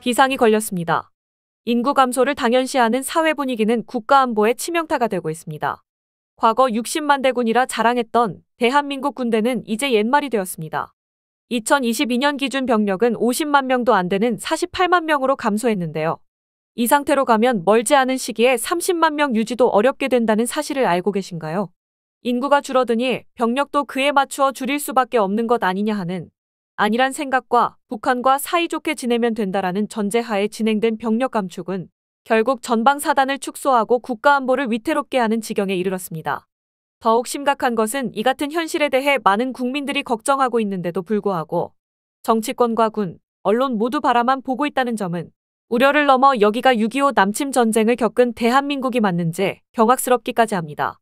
비상이 걸렸습니다. 인구 감소를 당연시하는 사회 분위기는 국가 안보의 치명타가 되고 있습니다. 과거 60만 대군이라 자랑했던 대한민국 군대는 이제 옛말이 되었습니다. 2022년 기준 병력은 50만 명도 안 되는 48만 명으로 감소했는데요. 이 상태로 가면 멀지 않은 시기에 30만 명 유지도 어렵게 된다는 사실을 알고 계신가요? 인구가 줄어드니 병력도 그에 맞추어 줄일 수밖에 없는 것 아니냐 하는 아니란 생각과 북한과 사이좋게 지내면 된다라는 전제하에 진행된 병력 감축은 결국 전방 사단을 축소하고 국가 안보를 위태롭게 하는 지경에 이르렀습니다. 더욱 심각한 것은 이 같은 현실에 대해 많은 국민들이 걱정하고 있는데도 불구하고 정치권과 군, 언론 모두 바라만 보고 있다는 점은 우려를 넘어 여기가 6.25 남침 전쟁을 겪은 대한민국이 맞는지 경악스럽기까지 합니다.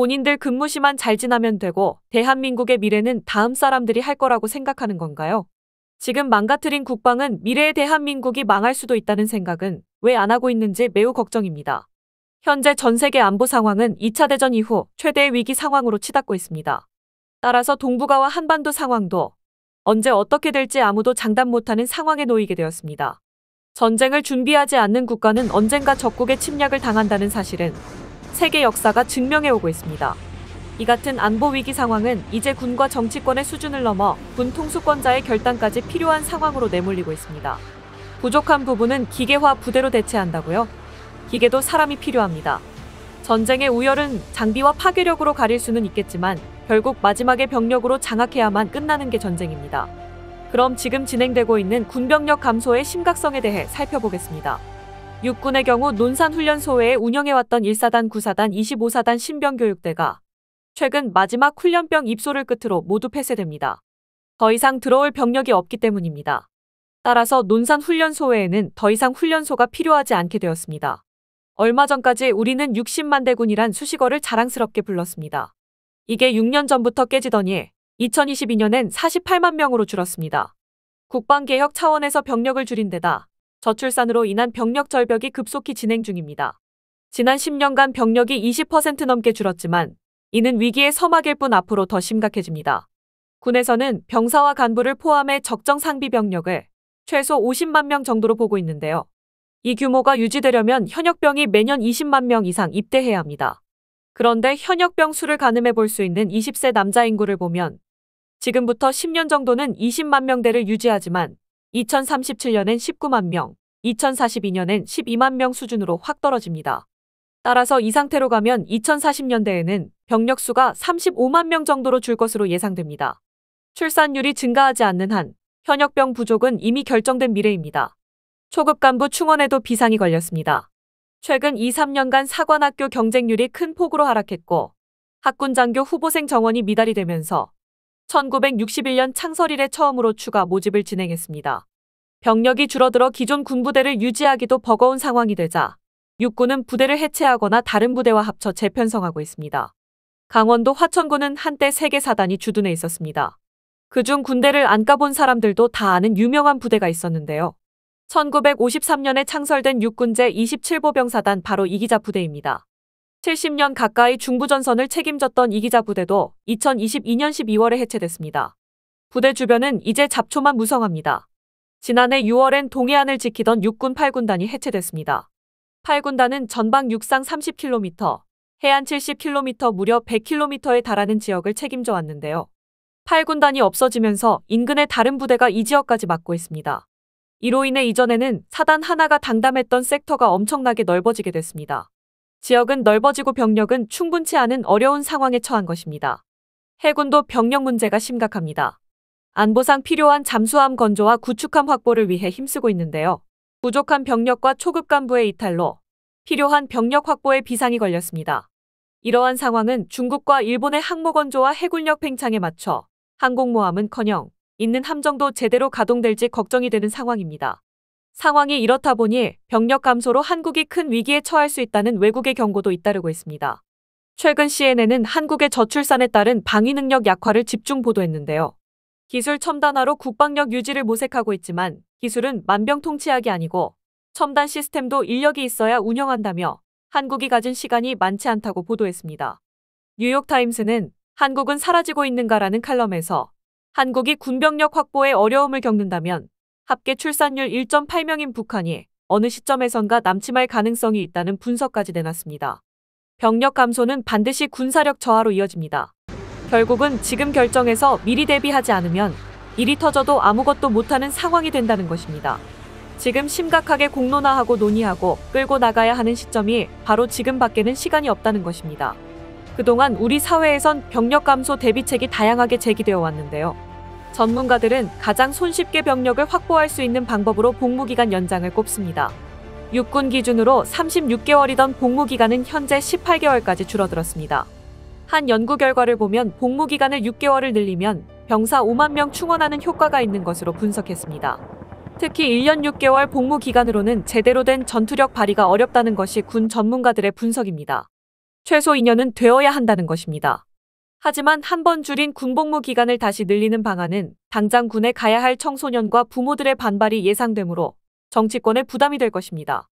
본인들 근무시만 잘 지나면 되고 대한민국의 미래는 다음 사람들이 할 거라고 생각하는 건가요? 지금 망가뜨린 국방은 미래의 대한민국이 망할 수도 있다는 생각은 왜 안 하고 있는지 매우 걱정입니다. 현재 전 세계 안보 상황은 2차 대전 이후 최대의 위기 상황으로 치닫고 있습니다. 따라서 동북아와 한반도 상황도 언제 어떻게 될지 아무도 장담 못하는 상황에 놓이게 되었습니다. 전쟁을 준비하지 않는 국가는 언젠가 적국의 침략을 당한다는 사실은 세계 역사가 증명해오고 있습니다. 이 같은 안보 위기 상황은 이제 군과 정치권의 수준을 넘어 군 통수권자의 결단까지 필요한 상황으로 내몰리고 있습니다. 부족한 부분은 기계화 부대로 대체한다고요? 기계도 사람이 필요합니다. 전쟁의 우열은 장비와 파괴력으로 가릴 수는 있겠지만 결국 마지막에 병력으로 장악해야만 끝나는 게 전쟁입니다. 그럼 지금 진행되고 있는 군병력 감소의 심각성에 대해 살펴보겠습니다. 육군의 경우 논산훈련소에 운영해왔던 1사단, 9사단, 25사단 신병교육대가 최근 마지막 훈련병 입소를 끝으로 모두 폐쇄됩니다. 더 이상 들어올 병력이 없기 때문입니다. 따라서 논산훈련소에는 더 이상 훈련소가 필요하지 않게 되었습니다. 얼마 전까지 우리는 60만 대군이란 수식어를 자랑스럽게 불렀습니다. 이게 6년 전부터 깨지더니 2022년엔 48만 명으로 줄었습니다. 국방개혁 차원에서 병력을 줄인 데다 저출산으로 인한 병력 절벽이 급속히 진행 중입니다. 지난 10년간 병력이 20% 넘게 줄었지만 이는 위기의 서막일 뿐 앞으로 더 심각해집니다. 군에서는 병사와 간부를 포함해 적정 상비 병력을 최소 50만 명 정도로 보고 있는데요. 이 규모가 유지되려면 현역병이 매년 20만 명 이상 입대해야 합니다. 그런데 현역병 수를 가늠해 볼 수 있는 20세 남자 인구를 보면 지금부터 10년 정도는 20만 명대를 유지하지만 2037년엔 19만 명, 2042년엔 12만 명 수준으로 확 떨어집니다. 따라서 이 상태로 가면 2040년대에는 병력 수가 35만 명 정도로 줄 것으로 예상됩니다. 출산율이 증가하지 않는 한 현역병 부족은 이미 결정된 미래입니다. 초급 간부 충원에도 비상이 걸렸습니다. 최근 2, 3년간 사관학교 경쟁률이 큰 폭으로 하락했고 학군 장교 후보생 정원이 미달이 되면서 1961년 창설 일에 처음으로 추가 모집을 진행했습니다. 병력이 줄어들어 기존 군부대를 유지하기도 버거운 상황이 되자 육군은 부대를 해체하거나 다른 부대와 합쳐 재편성하고 있습니다. 강원도 화천군은 한때 세계 사단이 주둔해 있었습니다. 그중 군대를 안까본 사람들도 다 아는 유명한 부대가 있었는데요. 1953년에 창설된 육군제 27보병사단 바로 이기자 부대입니다. 70년 가까이 중부전선을 책임졌던 이기자 부대도 2022년 12월에 해체됐습니다. 부대 주변은 이제 잡초만 무성합니다. 지난해 6월엔 동해안을 지키던 육군 8군단이 해체됐습니다. 8군단은 전방 육상 30km, 해안 70km 무려 100km에 달하는 지역을 책임져 왔는데요. 8군단이 없어지면서 인근의 다른 부대가 이 지역까지 맡고 있습니다. 이로 인해 이전에는 사단 하나가 당담했던 섹터가 엄청나게 넓어지게 됐습니다. 지역은 넓어지고 병력은 충분치 않은 어려운 상황에 처한 것입니다. 해군도 병력 문제가 심각합니다. 안보상 필요한 잠수함 건조와 구축함 확보를 위해 힘쓰고 있는데요. 부족한 병력과 초급 간부의 이탈로 필요한 병력 확보에 비상이 걸렸습니다. 이러한 상황은 중국과 일본의 항모 건조와 해군력 팽창에 맞춰 항공모함은커녕 있는 함정도 제대로 가동될지 걱정이 되는 상황입니다. 상황이 이렇다 보니 병력 감소로 한국이 큰 위기에 처할 수 있다는 외국의 경고도 잇따르고 있습니다. 최근 CNN은 한국의 저출산에 따른 방위 능력 약화를 집중 보도했는데요. 기술 첨단화로 국방력 유지를 모색하고 있지만 기술은 만병통치약이 아니고 첨단 시스템도 인력이 있어야 운영한다며 한국이 가진 시간이 많지 않다고 보도했습니다. 뉴욕타임스는 한국은 사라지고 있는가라는 칼럼에서 한국이 군병력 확보에 어려움을 겪는다면 합계 출산율 1.8명인 북한이 어느 시점에선가 남침할 가능성이 있다는 분석까지 내놨습니다. 병력 감소는 반드시 군사력 저하로 이어집니다. 결국은 지금 결정해서 미리 대비하지 않으면 일이 터져도 아무것도 못하는 상황이 된다는 것입니다. 지금 심각하게 공론화하고 논의하고 끌고 나가야 하는 시점이 바로 지금밖에는 시간이 없다는 것입니다. 그동안 우리 사회에선 병력 감소 대비책이 다양하게 제기되어 왔는데요. 전문가들은 가장 손쉽게 병력을 확보할 수 있는 방법으로 복무기간 연장을 꼽습니다. 육군 기준으로 36개월이던 복무기간은 현재 18개월까지 줄어들었습니다. 한 연구 결과를 보면 복무기간을 6개월을 늘리면 병사 5만 명 충원하는 효과가 있는 것으로 분석했습니다. 특히 1년 6개월 복무기간으로는 제대로 된 전투력 발휘가 어렵다는 것이 군 전문가들의 분석입니다. 최소 2년은 되어야 한다는 것입니다. 하지만 한 번 줄인 군복무 기간을 다시 늘리는 방안은 당장 군에 가야 할 청소년과 부모들의 반발이 예상되므로 정치권에 부담이 될 것입니다.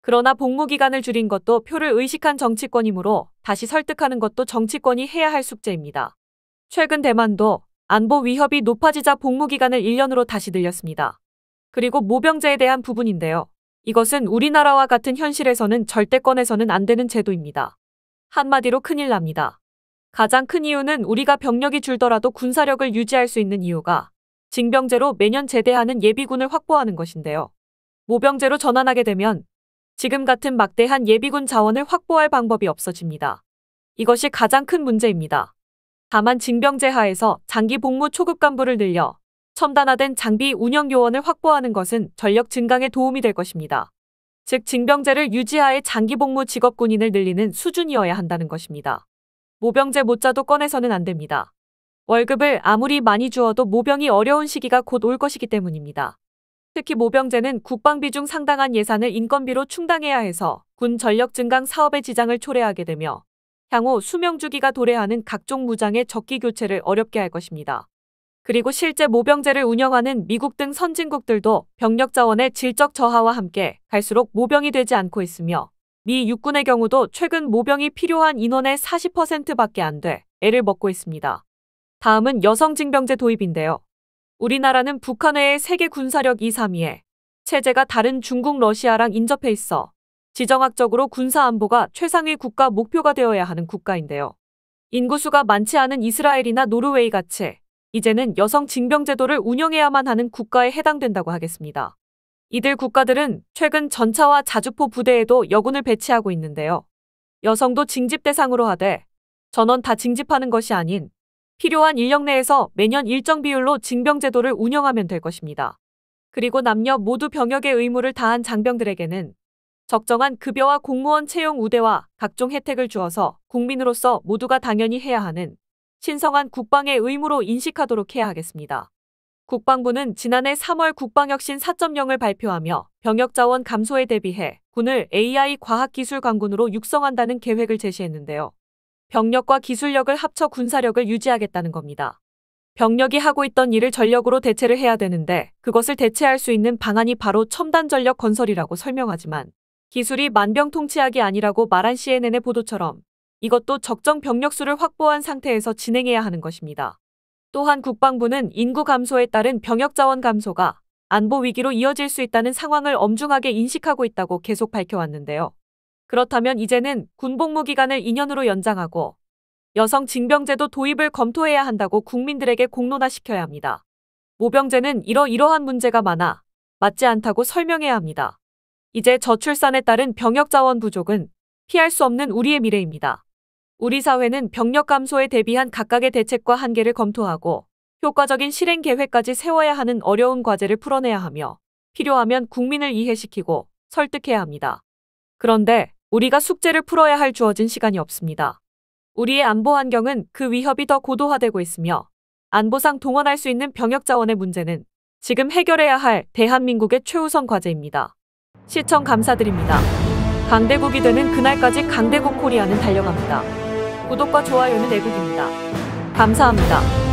그러나 복무 기간을 줄인 것도 표를 의식한 정치권이므로 다시 설득하는 것도 정치권이 해야 할 숙제입니다. 최근 대만도 안보 위협이 높아지자 복무 기간을 1년으로 다시 늘렸습니다. 그리고 모병제에 대한 부분인데요. 이것은 우리나라와 같은 현실에서는 절대권에서는 안 되는 제도입니다. 한마디로 큰일 납니다. 가장 큰 이유는 우리가 병력이 줄더라도 군사력을 유지할 수 있는 이유가 징병제로 매년 제대하는 예비군을 확보하는 것인데요. 모병제로 전환하게 되면 지금 같은 막대한 예비군 자원을 확보할 방법이 없어집니다. 이것이 가장 큰 문제입니다. 다만 징병제 하에서 장기 복무 초급 간부를 늘려 첨단화된 장비 운영 요원을 확보하는 것은 전력 증강에 도움이 될 것입니다. 즉 징병제를 유지하에 장기 복무 직업 군인을 늘리는 수준이어야 한다는 것입니다. 모병제 못자도 꺼내서는 안 됩니다. 월급을 아무리 많이 주어도 모병이 어려운 시기가 곧 올 것이기 때문입니다. 특히 모병제는 국방비 중 상당한 예산을 인건비로 충당해야 해서 군 전력 증강 사업의 지장을 초래하게 되며 향후 수명 주기가 도래하는 각종 무장의 적기 교체를 어렵게 할 것입니다. 그리고 실제 모병제를 운영하는 미국 등 선진국들도 병력 자원의 질적 저하와 함께 갈수록 모병이 되지 않고 있으며 미 육군의 경우도 최근 모병이 필요한 인원의 40%밖에 안 돼 애를 먹고 있습니다. 다음은 여성 징병제 도입인데요. 우리나라는 북한 외에 세계 군사력 2, 3위에 체제가 다른 중국, 러시아랑 인접해 있어 지정학적으로 군사 안보가 최상위 국가 목표가 되어야 하는 국가인데요. 인구수가 많지 않은 이스라엘이나 노르웨이 같이 이제는 여성 징병 제도를 운영해야만 하는 국가에 해당된다고 하겠습니다. 이들 국가들은 최근 전차와 자주포 부대에도 여군을 배치하고 있는데요. 여성도 징집 대상으로 하되 전원 다 징집하는 것이 아닌 필요한 인력 내에서 매년 일정 비율로 징병 제도를 운영하면 될 것입니다. 그리고 남녀 모두 병역의 의무를 다한 장병들에게는 적정한 급여와 공무원 채용 우대와 각종 혜택을 주어서 국민으로서 모두가 당연히 해야 하는 신성한 국방의 의무로 인식하도록 해야 하겠습니다. 국방부는 지난해 3월 국방혁신 4.0을 발표하며 병역 자원 감소에 대비해 군을 AI 과학기술 광군으로 육성한다는 계획을 제시했는데요. 병력과 기술력을 합쳐 군사력을 유지하겠다는 겁니다. 병력이 하고 있던 일을 전력으로 대체를 해야 되는데 그것을 대체할 수 있는 방안이 바로 첨단 전력 건설이라고 설명하지만 기술이 만병통치약이 아니라고 말한 CNN의 보도처럼 이것도 적정 병력수를 확보한 상태에서 진행해야 하는 것입니다. 또한 국방부는 인구 감소에 따른 병역 자원 감소가 안보 위기로 이어질 수 있다는 상황을 엄중하게 인식하고 있다고 계속 밝혀왔는데요. 그렇다면 이제는 군복무 기간을 2년으로 연장하고 여성 징병제도 도입을 검토해야 한다고 국민들에게 공론화시켜야 합니다. 모병제는 이러이러한 문제가 많아 맞지 않다고 설명해야 합니다. 이제 저출산에 따른 병역 자원 부족은 피할 수 없는 우리의 미래입니다. 우리 사회는 병력 감소에 대비한 각각의 대책과 한계를 검토하고 효과적인 실행 계획까지 세워야 하는 어려운 과제를 풀어내야 하며 필요하면 국민을 이해시키고 설득해야 합니다. 그런데 우리가 숙제를 풀어야 할 주어진 시간이 없습니다. 우리의 안보 환경은 그 위협이 더 고도화되고 있으며 안보상 동원할 수 있는 병역 자원의 문제는 지금 해결해야 할 대한민국의 최우선 과제입니다. 시청 감사드립니다. 강대국이 되는 그날까지 강대국 코리아는 달려갑니다. 구독과 좋아요는 애국입니다. 감사합니다.